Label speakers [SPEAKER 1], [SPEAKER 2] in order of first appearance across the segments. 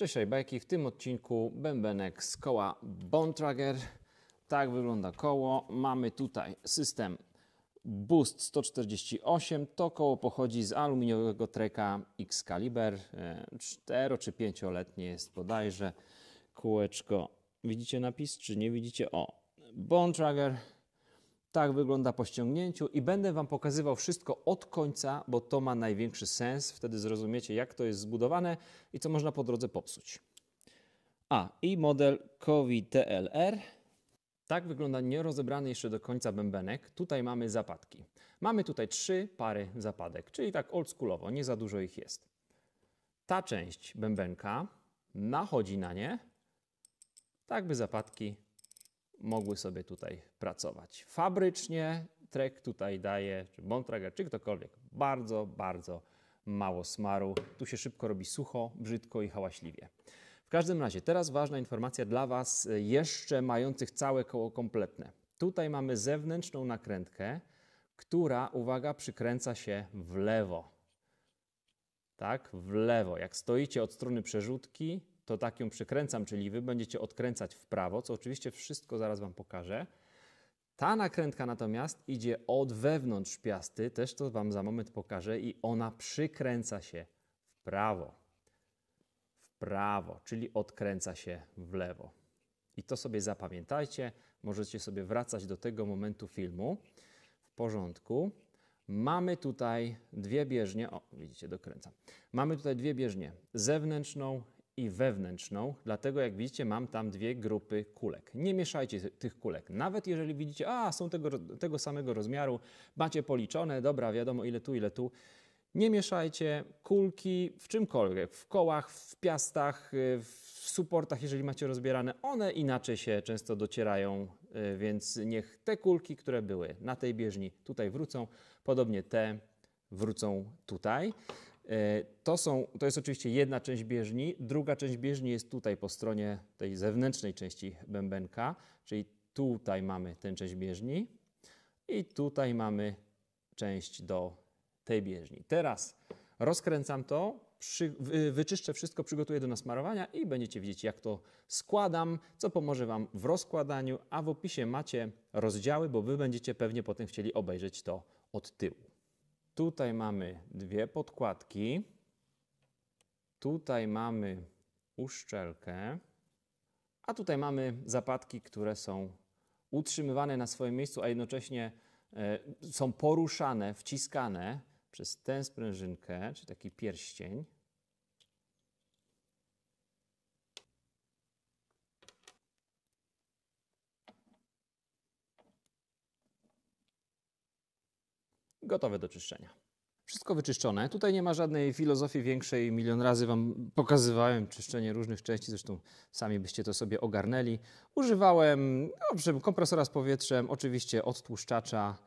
[SPEAKER 1] Cześć Bajki, w tym odcinku bębenek z koła Bontrager. Tak wygląda koło. Mamy tutaj system Boost 148. To koło pochodzi z aluminiowego treka Excalibur. 4 e, czy 5-letnie jest bodajże. Kółeczko. Widzicie napis czy nie widzicie? O, Bontrager tak wygląda po ściągnięciu i będę Wam pokazywał wszystko od końca, bo to ma największy sens. Wtedy zrozumiecie, jak to jest zbudowane i co można po drodze popsuć. A, i model COVI TLR. Tak wygląda nierozebrany jeszcze do końca bębenek. Tutaj mamy zapadki. Mamy tutaj trzy pary zapadek, czyli tak oldschoolowo, nie za dużo ich jest. Ta część bębenka nachodzi na nie, tak by zapadki mogły sobie tutaj pracować. Fabrycznie Trek tutaj daje, czy Bontrager, czy ktokolwiek, bardzo, bardzo mało smaru. Tu się szybko robi sucho, brzydko i hałaśliwie. W każdym razie, teraz ważna informacja dla Was, e, jeszcze mających całe koło kompletne. Tutaj mamy zewnętrzną nakrętkę, która, uwaga, przykręca się w lewo. Tak, w lewo. Jak stoicie od strony przerzutki, to tak ją przykręcam, czyli wy będziecie odkręcać w prawo, co oczywiście wszystko zaraz wam pokażę. Ta nakrętka natomiast idzie od wewnątrz piasty, też to wam za moment pokażę, i ona przykręca się w prawo. W prawo, czyli odkręca się w lewo. I to sobie zapamiętajcie, możecie sobie wracać do tego momentu filmu. W porządku. Mamy tutaj dwie bieżnie, o widzicie, dokręcam. Mamy tutaj dwie bieżnie, zewnętrzną i wewnętrzną, dlatego jak widzicie mam tam dwie grupy kulek. Nie mieszajcie tych kulek, nawet jeżeli widzicie, a są tego, tego samego rozmiaru, macie policzone, dobra, wiadomo ile tu, ile tu. Nie mieszajcie kulki w czymkolwiek, w kołach, w piastach, y, w suportach, jeżeli macie rozbierane. One inaczej się często docierają, y, więc niech te kulki, które były na tej bieżni, tutaj wrócą. Podobnie te wrócą tutaj. E, to, są, to jest oczywiście jedna część bieżni. Druga część bieżni jest tutaj po stronie tej zewnętrznej części bębenka, czyli tutaj mamy tę część bieżni i tutaj mamy część do tej bieżni. Teraz rozkręcam to, przy, wyczyszczę wszystko, przygotuję do nasmarowania i będziecie widzieć, jak to składam, co pomoże Wam w rozkładaniu, a w opisie macie rozdziały, bo Wy będziecie pewnie potem chcieli obejrzeć to od tyłu. Tutaj mamy dwie podkładki. Tutaj mamy uszczelkę. A tutaj mamy zapadki, które są utrzymywane na swoim miejscu, a jednocześnie e, są poruszane, wciskane przez tę sprężynkę, czy taki pierścień. gotowe do czyszczenia. Wszystko wyczyszczone. Tutaj nie ma żadnej filozofii większej. Milion razy Wam pokazywałem czyszczenie różnych części, zresztą sami byście to sobie ogarnęli. Używałem dobrze, kompresora z powietrzem, oczywiście odtłuszczacza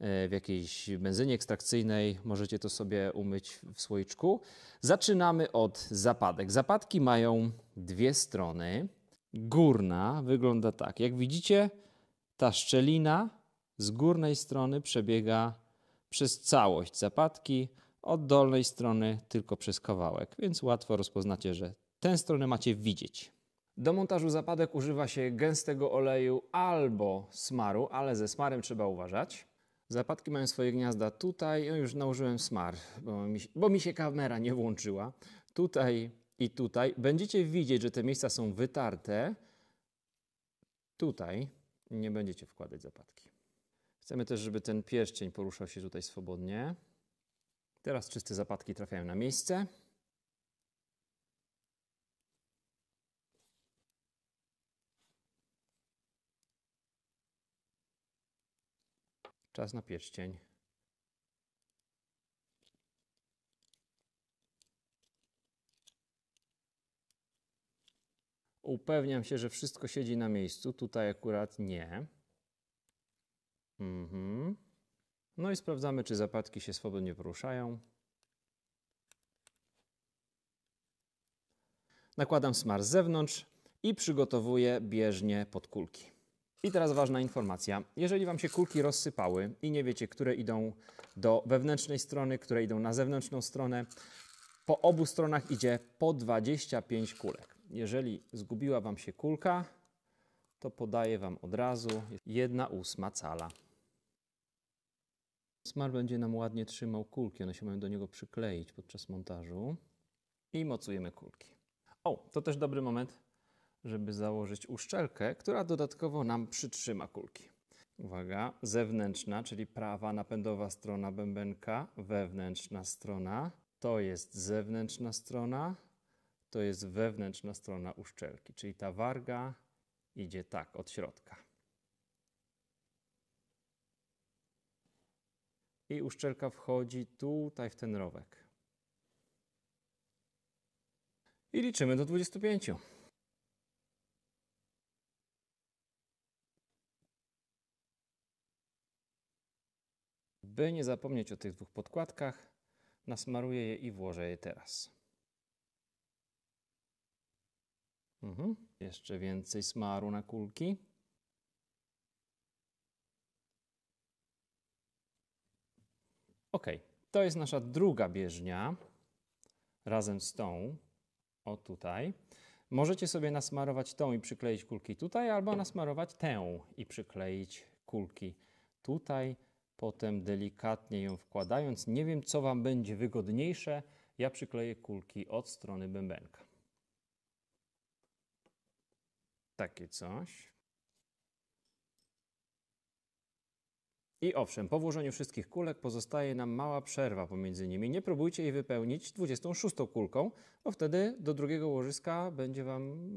[SPEAKER 1] e, w jakiejś benzynie ekstrakcyjnej. Możecie to sobie umyć w słoiczku. Zaczynamy od zapadek. Zapadki mają dwie strony. Górna wygląda tak. Jak widzicie, ta szczelina z górnej strony przebiega przez całość zapadki, od dolnej strony tylko przez kawałek, więc łatwo rozpoznacie, że tę stronę macie widzieć. Do montażu zapadek używa się gęstego oleju albo smaru, ale ze smarem trzeba uważać. Zapadki mają swoje gniazda tutaj, ja już nałożyłem smar, bo mi, bo mi się kamera nie włączyła. Tutaj i tutaj. Będziecie widzieć, że te miejsca są wytarte. Tutaj nie będziecie wkładać zapadki. Chcemy też, żeby ten pierścień poruszał się tutaj swobodnie. Teraz czyste zapadki trafiają na miejsce. Czas na pierścień. Upewniam się, że wszystko siedzi na miejscu. Tutaj akurat nie. Mhm. No i sprawdzamy, czy zapadki się swobodnie poruszają. Nakładam smar z zewnątrz i przygotowuję bieżnie pod I teraz ważna informacja. Jeżeli Wam się kulki rozsypały i nie wiecie, które idą do wewnętrznej strony, które idą na zewnętrzną stronę, po obu stronach idzie po 25 kulek. Jeżeli zgubiła Wam się kulka, to podaję Wam od razu 1 ósma cala. Smar będzie nam ładnie trzymał kulki, one się mają do niego przykleić podczas montażu. I mocujemy kulki. O, to też dobry moment, żeby założyć uszczelkę, która dodatkowo nam przytrzyma kulki. Uwaga, zewnętrzna, czyli prawa napędowa strona bębenka, wewnętrzna strona, to jest zewnętrzna strona, to jest wewnętrzna strona uszczelki, czyli ta warga idzie tak od środka. i uszczelka wchodzi tutaj w ten rowek. I liczymy do 25. By nie zapomnieć o tych dwóch podkładkach, nasmaruję je i włożę je teraz. Mhm. Jeszcze więcej smaru na kulki. Ok, to jest nasza druga bieżnia razem z tą, o tutaj. Możecie sobie nasmarować tą i przykleić kulki tutaj, albo nasmarować tę i przykleić kulki tutaj. Potem delikatnie ją wkładając. Nie wiem, co Wam będzie wygodniejsze. Ja przykleję kulki od strony bębenka. Takie coś. I owszem, po włożeniu wszystkich kulek pozostaje nam mała przerwa pomiędzy nimi. Nie próbujcie jej wypełnić 26 kulką, bo wtedy do drugiego łożyska będzie Wam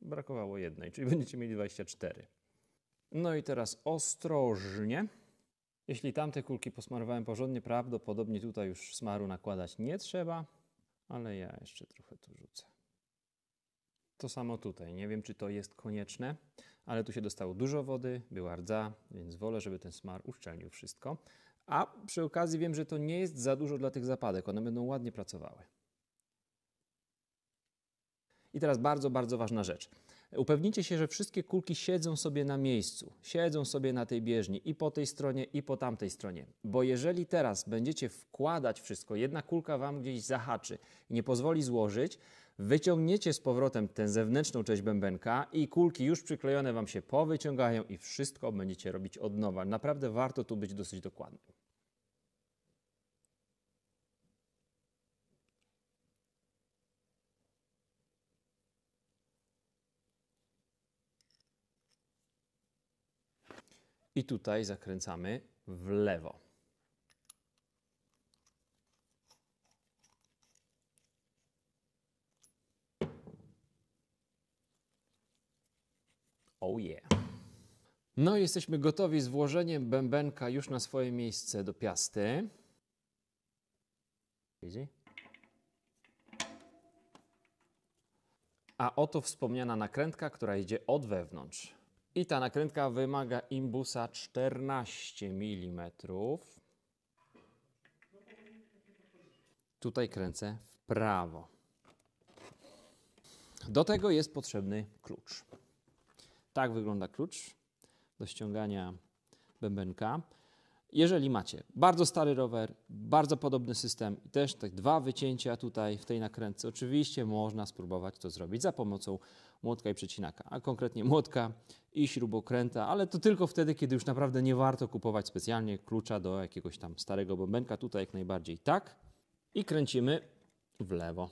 [SPEAKER 1] brakowało jednej, czyli będziecie mieli 24. No i teraz ostrożnie. Jeśli tamte kulki posmarowałem porządnie, prawdopodobnie tutaj już smaru nakładać nie trzeba, ale ja jeszcze trochę tu rzucę. To samo tutaj. Nie wiem, czy to jest konieczne, ale tu się dostało dużo wody, była rdza, więc wolę, żeby ten smar uszczelnił wszystko. A przy okazji wiem, że to nie jest za dużo dla tych zapadek. One będą ładnie pracowały. I teraz bardzo, bardzo ważna rzecz. Upewnijcie się, że wszystkie kulki siedzą sobie na miejscu, siedzą sobie na tej bieżni i po tej stronie, i po tamtej stronie. Bo jeżeli teraz będziecie wkładać wszystko, jedna kulka wam gdzieś zahaczy i nie pozwoli złożyć, wyciągniecie z powrotem tę zewnętrzną część bębenka i kulki już przyklejone wam się powyciągają i wszystko będziecie robić od nowa. Naprawdę warto tu być dosyć dokładnym. i tutaj zakręcamy w lewo. Oh yeah. No i jesteśmy gotowi z włożeniem bębenka już na swoje miejsce do piasty. Easy. A oto wspomniana nakrętka, która idzie od wewnątrz. I ta nakrętka wymaga imbusa 14 mm. Tutaj kręcę w prawo. Do tego jest potrzebny klucz. Tak wygląda klucz do ściągania bębenka jeżeli macie bardzo stary rower, bardzo podobny system i też te dwa wycięcia tutaj w tej nakrętce, oczywiście można spróbować to zrobić za pomocą młotka i przecinaka, a konkretnie młotka i śrubokręta, ale to tylko wtedy, kiedy już naprawdę nie warto kupować specjalnie klucza do jakiegoś tam starego bębenka. Tutaj jak najbardziej tak. I kręcimy w lewo.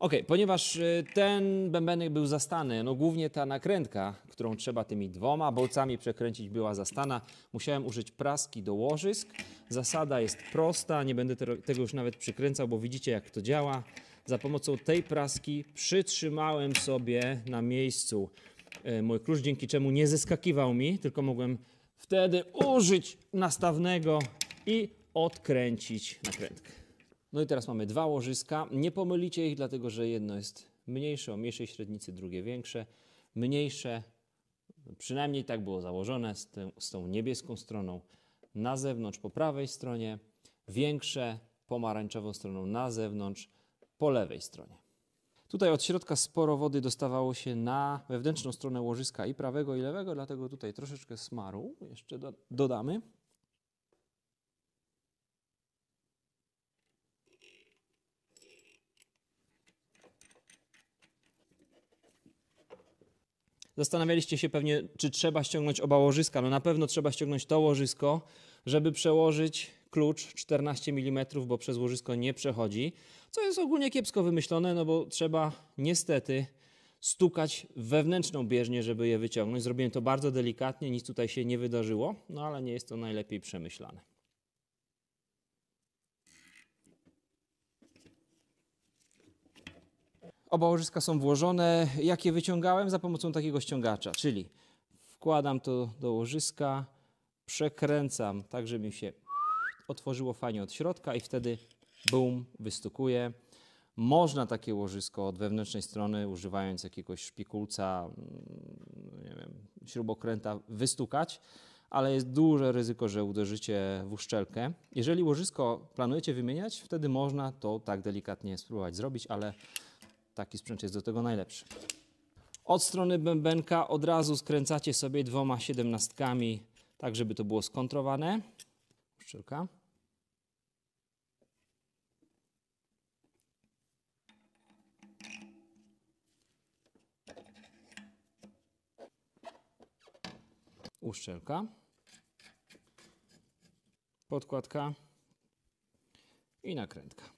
[SPEAKER 1] Ok, ponieważ y, ten bębenek był zastany, no głównie ta nakrętka, którą trzeba tymi dwoma bolcami przekręcić była zastana, musiałem użyć praski do łożysk. Zasada jest prosta, nie będę tego już nawet przykręcał, bo widzicie jak to działa. Za pomocą tej praski przytrzymałem sobie na miejscu y, mój klucz, dzięki czemu nie zeskakiwał mi, tylko mogłem wtedy użyć nastawnego i odkręcić nakrętkę. No i teraz mamy dwa łożyska. Nie pomylicie ich, dlatego że jedno jest mniejsze, o mniejszej średnicy, drugie większe. Mniejsze, przynajmniej tak było założone, z, tym, z tą niebieską stroną na zewnątrz po prawej stronie, większe pomarańczową stroną na zewnątrz po lewej stronie. Tutaj od środka sporo wody dostawało się na wewnętrzną stronę łożyska i prawego i lewego, dlatego tutaj troszeczkę smaru jeszcze do, dodamy. Zastanawialiście się pewnie, czy trzeba ściągnąć oba łożyska. No na pewno trzeba ściągnąć to łożysko, żeby przełożyć klucz 14 mm, bo przez łożysko nie przechodzi, co jest ogólnie kiepsko wymyślone, no bo trzeba niestety stukać wewnętrzną bieżnię, żeby je wyciągnąć. Zrobiłem to bardzo delikatnie, nic tutaj się nie wydarzyło, no ale nie jest to najlepiej przemyślane. Oba łożyska są włożone. Jak je wyciągałem? Za pomocą takiego ściągacza, czyli wkładam to do łożyska, przekręcam tak, żeby mi się otworzyło fajnie od środka i wtedy bum, wystukuję. Można takie łożysko od wewnętrznej strony, używając jakiegoś szpikulca, mm, nie wiem, śrubokręta, wystukać, ale jest duże ryzyko, że uderzycie w uszczelkę. Jeżeli łożysko planujecie wymieniać, wtedy można to tak delikatnie spróbować zrobić, ale Taki sprzęt jest do tego najlepszy. Od strony bębenka od razu skręcacie sobie dwoma siedemnastkami, tak żeby to było skontrowane. Szczelka. uszczelka, podkładka i nakrętka.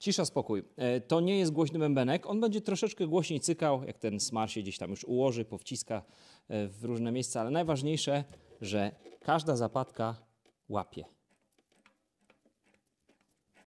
[SPEAKER 1] Cisza, spokój. E, to nie jest głośny bębenek. On będzie troszeczkę głośniej cykał, jak ten smar się gdzieś tam już ułoży, powciska e, w różne miejsca, ale najważniejsze, że każda zapadka łapie.